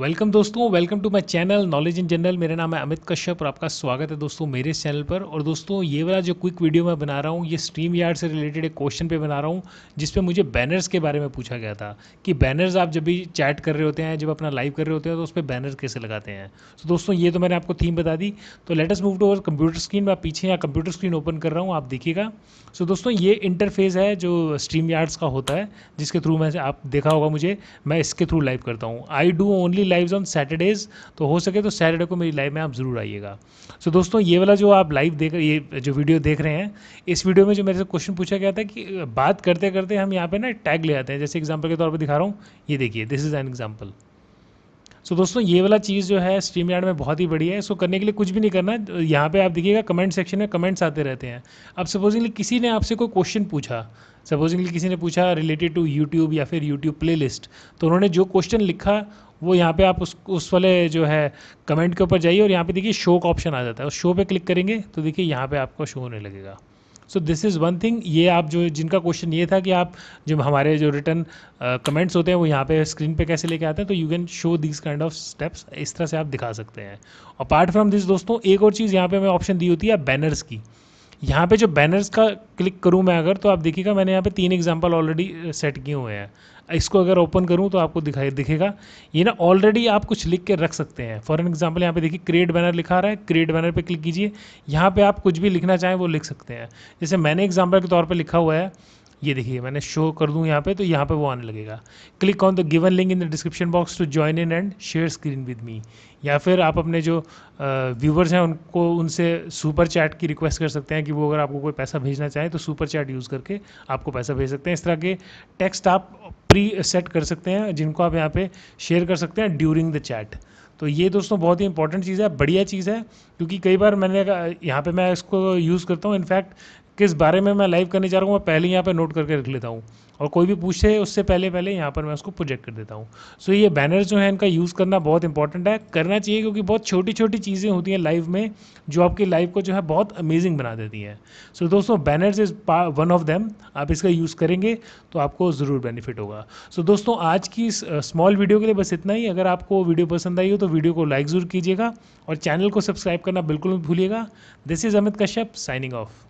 welcome दोस्तों welcome to my channel knowledge in general मेरा नाम है अमित कश्यप और आपका स्वागत है दोस्तों मेरे इस चैनल पर और दोस्तों ये वाला जो क्विक वीडियो मैं बना रहा हूँ ये स्ट्रीम यार्ड से रिलेटेड एक क्वेश्चन पे बना रहा हूँ जिसपे मुझे बैनर्स के बारे में पूछा गया था कि बैनर्स आप जब भी चैट कर रहे होते हैं जब अपना लाइव कर रहे होते हैं तो उस पर बैनर कैसे लगाते हैं तो दोस्तों ये तो मैंने आपको थीम बता दी तो latest move to our computer screen मैं पीछे या कंप्यूटर स्क्रीन ओपन कर रहा हूँ आप देखिएगा सो दोस्तों ये इंटरफेस है जो स्ट्रीम यार्ड्स का होता है जिसके थ्रू मैं आप देखा होगा मुझे मैं इसके थ्रू लाइव करता हूँ I do only live on Saturdays तो हो सके तो सैटरडे को मेरी लाइव में आप ज़रूर आइएगा सो so, दोस्तों ये वाला जो आप लाइव देख ये जो वीडियो देख रहे हैं इस वीडियो में जो मेरे से क्वेश्चन पूछा गया था कि बात करते करते हम यहाँ पे ना टैग ले आते हैं जैसे एग्जाम्पल के तौर पर दिखा रहा हूँ ये देखिए this is an example so so, दोस्तों ये वाला चीज़ जो है स्ट्रीम यार्ड में बहुत ही बढ़िया है इसको करने के लिए कुछ भी नहीं करना यहाँ पे आप देखिएगा कमेंट सेक्शन में कमेंट्स आते रहते हैं अब सपोजिंगली किसी ने आपसे कोई क्वेश्चन पूछा सपोजिंगली किसी ने पूछा रिलेटेड टू यूट्यूब या फिर यूट्यूब प्ले तो उन्होंने जो क्वेश्चन लिखा वो यहाँ पे आप उस उस वाले जो है कमेंट के ऊपर जाइए और यहाँ पे देखिए शो का ऑप्शन आ जाता है उस शो पे क्लिक करेंगे तो देखिए यहाँ पे आपको शो होने लगेगा so this is one thing ये आप जो जिनका क्वेश्चन ये था कि आप जो हमारे जो रिटर्न कमेंट्स uh, होते हैं वो यहाँ पे स्क्रीन पे कैसे लेके आते हैं तो you can show this kind of steps इस तरह से आप दिखा सकते हैं अपार्ट फ्रॉम दिस दोस्तों एक और चीज़ यहाँ पे हमें ऑप्शन दी होती है बैनर्स की यहाँ पे जो बैनर्स का क्लिक करूँ मैं अगर तो आप देखिएगा मैंने यहाँ पे तीन एग्जांपल ऑलरेडी सेट किए हुए हैं इसको अगर ओपन करूँ तो आपको दिखाई दिखेगा ये ना ऑलरेडी आप कुछ लिख के रख सकते हैं फॉर एग्जाम्पल यहाँ पे देखिए क्रिएट बैनर लिखा रहा है क्रिएट बैनर पे क्लिक कीजिए यहाँ पे आप कुछ भी लिखना चाहें वो लिख सकते हैं जैसे मैंने एग्जाम्पल के तौर पर लिखा हुआ है ये देखिए मैंने शो कर दूँ यहाँ पे तो यहाँ पे वो आने लगेगा click on the given link in the description box to join in and share screen with me या फिर आप अपने जो व्यूवर्स हैं उनको उनसे सुपर चैट की रिक्वेस्ट कर सकते हैं कि वो अगर आपको कोई पैसा भेजना चाहें तो सुपर चैट यूज़ करके आपको पैसा भेज सकते हैं इस तरह के टेक्स्ट आप प्री सेट कर सकते हैं जिनको आप यहाँ पे शेयर कर सकते हैं ड्यूरिंग द चैट तो ये दोस्तों बहुत ही इंपॉर्टेंट चीज़ है बढ़िया चीज़ है क्योंकि कई बार मैंने यहाँ पे मैं इसको यूज़ करता हूँ इनफैक्ट किस बारे में मैं लाइव करने जा रहा हूँ मैं पहले यहाँ पर नोट करके रख लेता हूँ और कोई भी पूछे उससे पहले पहले यहाँ पर मैं उसको प्रोजेक्ट कर देता हूँ सो so, ये बैनर जो है इनका यूज़ करना बहुत इंपॉर्टेंट है करना चाहिए क्योंकि बहुत छोटी छोटी चीज़ें होती हैं लाइव में जो आपकी लाइव को जो है बहुत अमेजिंग बना देती हैं सो so, दोस्तों banners is one of them आप इसका यूज़ करेंगे तो आपको ज़रूर बेनिफिट होगा सो so, दोस्तों आज की स्मॉल वीडियो के लिए बस इतना ही अगर आपको वीडियो पसंद आई हो तो वीडियो को लाइक ज़रूर कीजिएगा और चैनल को सब्सक्राइब करना बिल्कुल भूलिएगा this is Amit Kashyap signing of